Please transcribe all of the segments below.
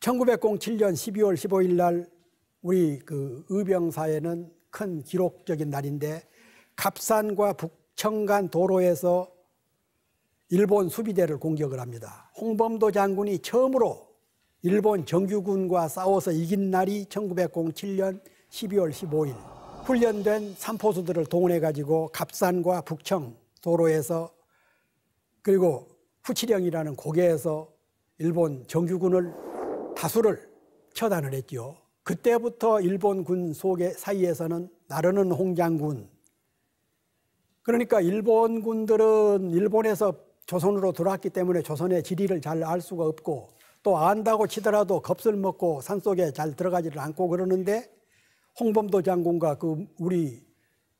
1907년 12월 15일 날 우리 그 의병사에는 큰 기록적인 날인데 갑산과 북청간 도로에서 일본 수비대를 공격을 합니다. 홍범도 장군이 처음으로 일본 정규군과 싸워서 이긴 날이 1907년 12월 15일. 훈련된 삼포수들을 동원해 가지고 갑산과 북청 도로에서 그리고 후치령이라는 고개에서 일본 정규군을 다수를 처단을 했지요. 그때부터 일본군 속에 사이에서는 나르는 홍장군. 그러니까 일본군들은 일본에서 조선으로 들어왔기 때문에 조선의 지리를 잘 알 수가 없고 또 안다고 치더라도 겁을 먹고 산속에 잘 들어가지를 않고 그러는데 홍범도 장군과 그 우리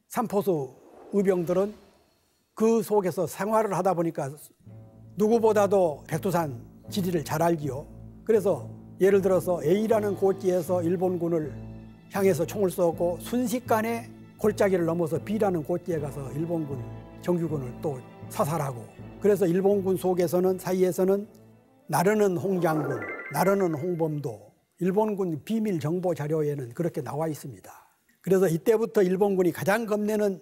삼포수 의병들은 그 속에서 생활을 하다 보니까 누구보다도 백두산 지리를 잘 알지요. 그래서 예를 들어서 A라는 고지에서 일본군을 향해서 총을 쏘고 순식간에 골짜기를 넘어서 B라는 고지에 가서 일본군 정규군을 또 사살하고 그래서 일본군 속에서는 사이에서는 나르는 홍장군, 나르는 홍범도 일본군 비밀 정보 자료에는 그렇게 나와 있습니다. 그래서 이때부터 일본군이 가장 겁내는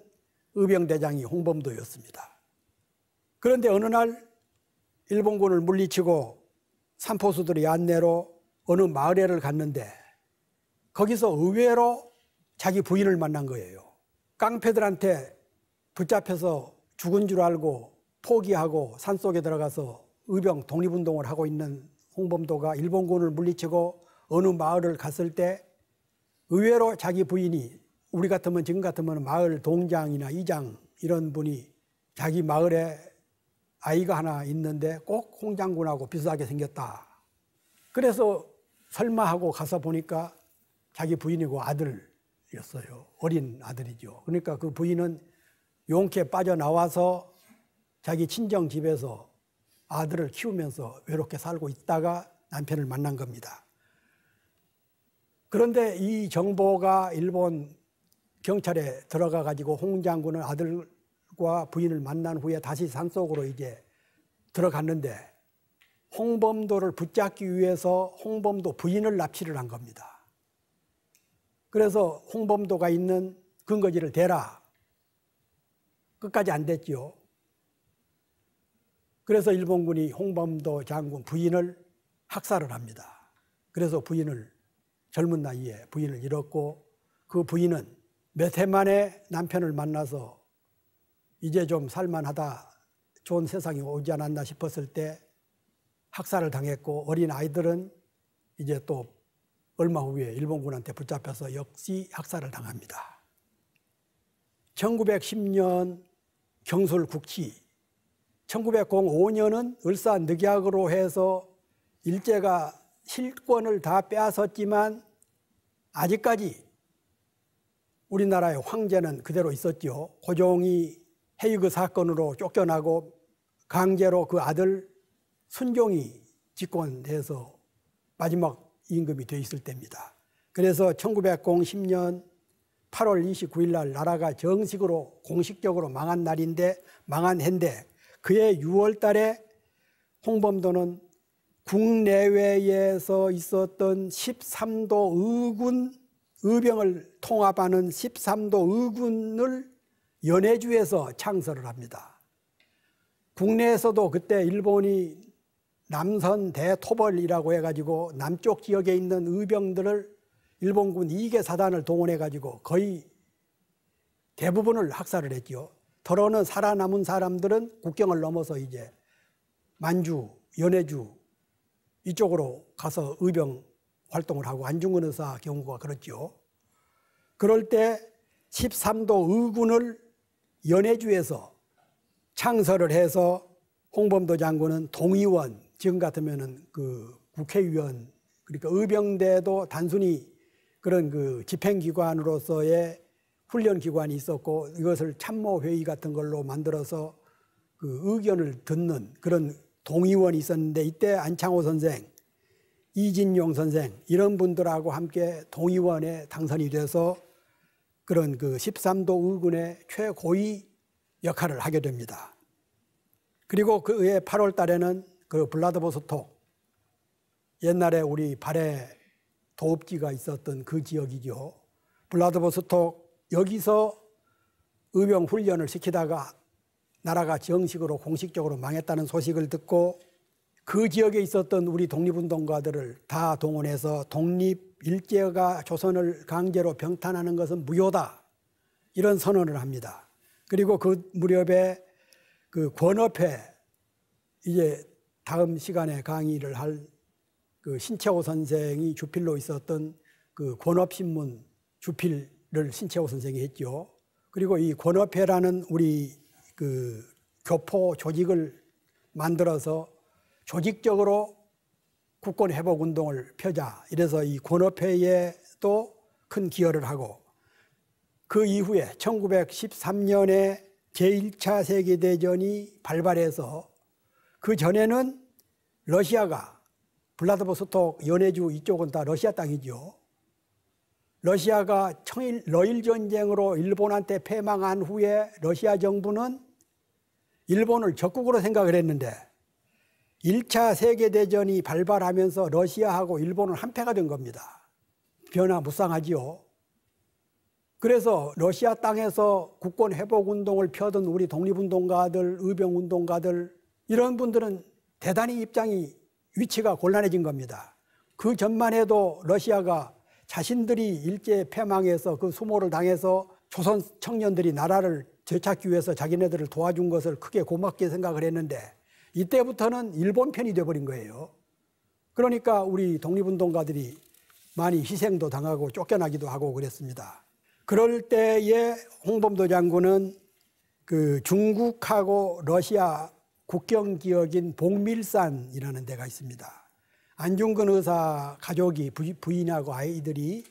의병대장이 홍범도였습니다. 그런데 어느 날 일본군을 물리치고 산포수들의 안내로 어느 마을에를 갔는데 거기서 의외로 자기 부인을 만난 거예요. 깡패들한테 붙잡혀서 죽은 줄 알고 포기하고 산속에 들어가서 의병 독립운동을 하고 있는 홍범도가 일본군을 물리치고 어느 마을을 갔을 때 의외로 자기 부인이 우리 같으면 지금 같으면 마을 동장이나 이장 이런 분이 자기 마을에 아이가 하나 있는데 꼭 홍장군하고 비슷하게 생겼다. 그래서 설마 하고 가서 보니까 자기 부인이고 아들이었어요. 어린 아들이죠. 그러니까 그 부인은 용케 빠져나와서 자기 친정 집에서 아들을 키우면서 외롭게 살고 있다가 남편을 만난 겁니다. 그런데 이 정보가 일본 경찰에 들어가 가지고 홍 장군은 아들과 부인을 만난 후에 다시 산속으로 이제 들어갔는데 홍범도를 붙잡기 위해서 홍범도 부인을 납치를 한 겁니다. 그래서 홍범도가 있는 근거지를 대라. 끝까지 안 됐지요. 그래서 일본군이 홍범도 장군 부인을 학살을 합니다. 그래서 부인을 젊은 나이에 부인을 잃었고 그 부인은 몇 해 만에 남편을 만나서 이제 좀 살만하다 좋은 세상이 오지 않았나 싶었을 때 학살을 당했고 어린 아이들은 이제 또 얼마 후에 일본군한테 붙잡혀서 역시 학살을 당합니다. 1910년 경솔 국치, 1905년은 을사 늑약으로 해서 일제가 실권을 다 빼앗았지만 아직까지 우리나라의 황제는 그대로 있었지요. 고종이 해이그 사건으로 쫓겨나고 강제로 그 아들 순종이 집권돼서 마지막 임금이 되어 있을 때입니다. 그래서 1910년 8월 29일 날 나라가 정식으로 공식적으로 망한 날인데 망한 해인데 그해 6월 달에 홍범도는 국내외에서 있었던 13도 의군 의병을 통합하는 13도 의군을 연해주에서 창설을 합니다. 국내에서도 그때 일본이 남선 대토벌이라고 해가지고 남쪽 지역에 있는 의병들을 일본군 2개 사단을 동원해가지고 거의 대부분을 학살을 했죠요 더러는 살아남은 사람들은 국경을 넘어서 이제 만주, 연해주 이쪽으로 가서 의병 활동을 하고 안중근 의사 경우가 그렇지요. 그럴 때 13도 의군을 연해주에서 창설을 해서 홍범도 장군은 동의원 지금 같으면은 그 국회의원 그러니까 의병대도 단순히 그런 그 집행기관으로서의 훈련 기관이 있었고 이것을 참모 회의 같은 걸로 만들어서 그 의견을 듣는 그런 동의원이 있었는데 이때 안창호 선생, 이진용 선생 이런 분들하고 함께 동의원에 당선이 돼서 그런 그 13도 의군의 최고위 역할을 하게 됩니다. 그리고 그해 8월 달에는 그 블라드보스톡 옛날에 우리 발에 도읍지가 있었던 그 지역이죠. 블라드보스톡 여기서 의병 훈련을 시키다가 나라가 정식으로 공식적으로 망했다는 소식을 듣고 그 지역에 있었던 우리 독립운동가들을 다 동원해서 독립 일제가 조선을 강제로 병탄하는 것은 무효다 이런 선언을 합니다. 그리고 그 무렵에 그 권업회 이제 다음 시간에 강의를 할 그 신채호 선생이 주필로 있었던 그 권업신문 주필을 신채호 선생이 했죠. 그리고 이 권업회라는 우리 그 교포 조직을 만들어서 조직적으로 국권 회복 운동을 펴자. 이래서 이 권업회에도 큰 기여를 하고 그 이후에 1913년에 제1차 세계대전이 발발해서 그 전에는 러시아가 블라드보스톡 연해주 이쪽은 다 러시아 땅이죠. 러시아가 청일 러일 전쟁으로 일본한테 패망한 후에 러시아 정부는 일본을 적국으로 생각을 했는데 1차 세계 대전이 발발하면서 러시아하고 일본은 한패가 된 겁니다. 변화무쌍하지요. 그래서 러시아 땅에서 국권 회복 운동을 펴던 우리 독립운동가들, 의병 운동가들 이런 분들은 대단히 입장이 위치가 곤란해진 겁니다. 그 전만 해도 러시아가 자신들이 일제 패망해서 그 수모를 당해서 조선 청년들이 나라를 되찾기 위해서 자기네들을 도와준 것을 크게 고맙게 생각을 했는데 이때부터는 일본 편이 돼버린 거예요. 그러니까 우리 독립운동가들이 많이 희생도 당하고 쫓겨나기도 하고 그랬습니다. 그럴 때에 홍범도 장군은 그 중국하고 러시아 국경 지역인 봉밀산이라는 데가 있습니다. 안중근 의사 가족이 부인하고 아이들이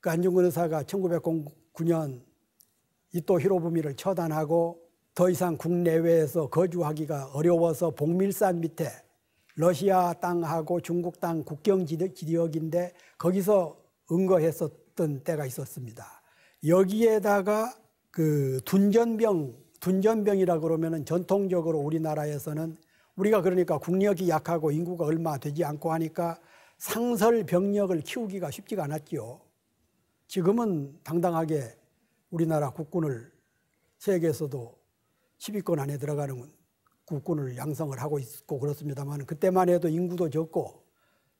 그 안중근 의사가 1909년 이토 히로부미를 처단하고 더 이상 국내외에서 거주하기가 어려워서 봉밀산 밑에 러시아 땅하고 중국 땅 국경 지역인데 거기서 은거했었던 때가 있었습니다. 여기에다가 그 둔전병 둔전병이라 그러면은 전통적으로 우리나라에서는 우리가 그러니까 국력이 약하고 인구가 얼마 되지 않고 하니까 상설 병력을 키우기가 쉽지가 않았지요. 지금은 당당하게 우리나라 국군을 세계에서도 10위권 안에 들어가는 국군을 양성을 하고 있고 그렇습니다만 그때만 해도 인구도 적고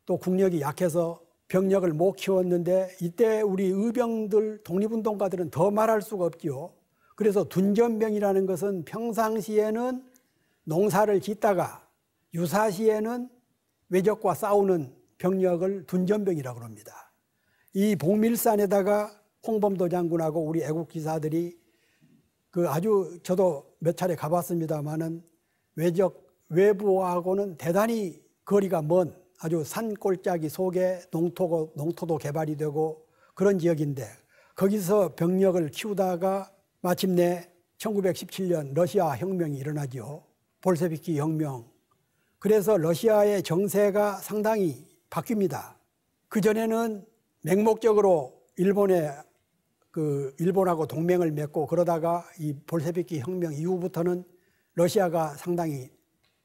또 국력이 약해서 병력을 못 키웠는데 이때 우리 의병들 독립운동가들은 더 말할 수가 없지요. 그래서 둔전병이라는 것은 평상시에는 농사를 짓다가 유사시에는 외적과 싸우는 병력을 둔전병이라고 합니다. 이 봉밀산에다가 홍범도 장군하고 우리 애국 기사들이 그 아주 저도 몇 차례 가봤습니다만은 외적 외부하고는 대단히 거리가 먼 아주 산골짜기 속에 농토도 개발이 되고 그런 지역인데 거기서 병력을 키우다가 마침내 1917년 러시아 혁명이 일어나지요. 볼세비키 혁명. 그래서 러시아의 정세가 상당히 바뀝니다. 그전에는 맹목적으로 일본에 그 일본하고 동맹을 맺고 그러다가 이 볼세비키 혁명 이후부터는 러시아가 상당히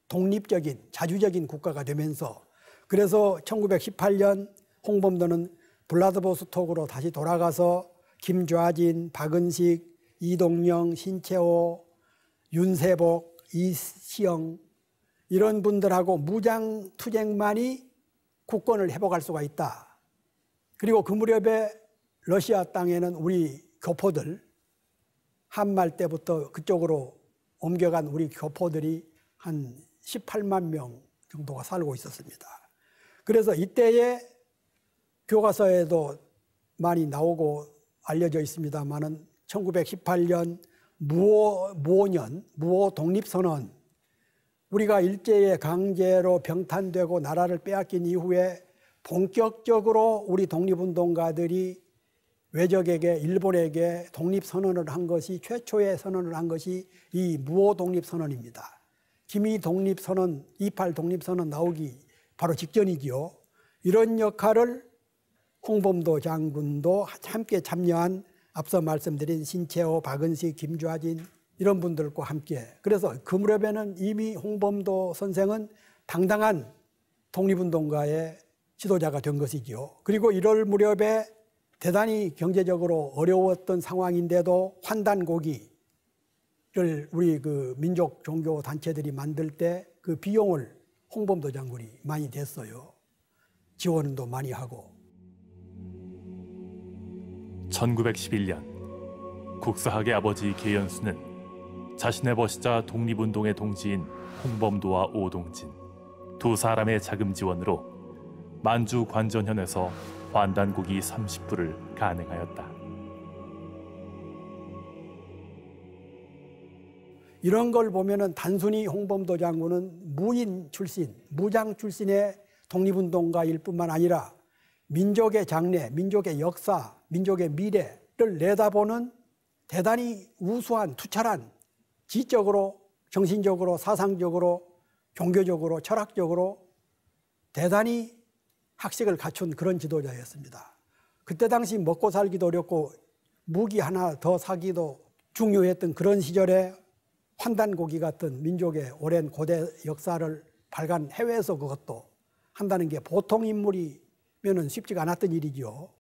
독립적인 자주적인 국가가 되면서 그래서 1918년 홍범도는 블라드보스톡으로 다시 돌아가서 김좌진, 박은식, 이동영, 신채호, 윤세복, 이시영 이런 분들하고 무장 투쟁만이 국권을 회복할 수가 있다. 그리고 그 무렵에 러시아 땅에는 우리 교포들 한말 때부터 그쪽으로 옮겨간 우리 교포들이 한 18만 명 정도가 살고 있었습니다. 그래서 이때에 교과서에도 많이 나오고 알려져 있습니다만은 1918년 무오 무호년, 무오 독립선언, 우리가 일제의 강제로 병탄되고 나라를 빼앗긴 이후에 본격적으로 우리 독립운동가들이 외적에게 일본에게 독립선언을 한 것이 최초의 선언을 한 것이 이무오 독립선언입니다. 김이 독립선언, 28 독립선언 나오기 바로 직전이지요. 이런 역할을 홍범도 장군도 함께 참여한 앞서 말씀드린 신채호, 박은식, 김주하진 이런 분들과 함께 그래서 그 무렵에는 이미 홍범도 선생은 당당한 독립운동가의 지도자가 된 것이지요. 그리고 이럴 무렵에 대단히 경제적으로 어려웠던 상황인데도 환단고기를 우리 그 민족 종교 단체들이 만들 때 그 비용을 홍범도 장군이 많이 냈어요. 지원도 많이 하고 1911년 국사학의 아버지 계연수는 자신의 버시자 독립운동의 동지인 홍범도와 오동진 두 사람의 자금 지원으로 만주 관전현에서 환단고기 30불을 가능하였다. 이런 걸 보면은 단순히 홍범도 장군은 무인 출신, 무장 출신의 독립운동가일 뿐만 아니라 민족의 장래, 민족의 역사, 민족의 미래를 내다보는 대단히 우수한 투철한 지적으로, 정신적으로, 사상적으로, 종교적으로, 철학적으로 대단히 학식을 갖춘 그런 지도자였습니다. 그때 당시 먹고 살기도 어렵고 무기 하나 더 사기도 중요했던 그런 시절에 환단고기 같은 민족의 오랜 고대 역사를 발간 해외에서 그것도 한다는 게 보통 인물이 면은 쉽지가 않았던 일이죠.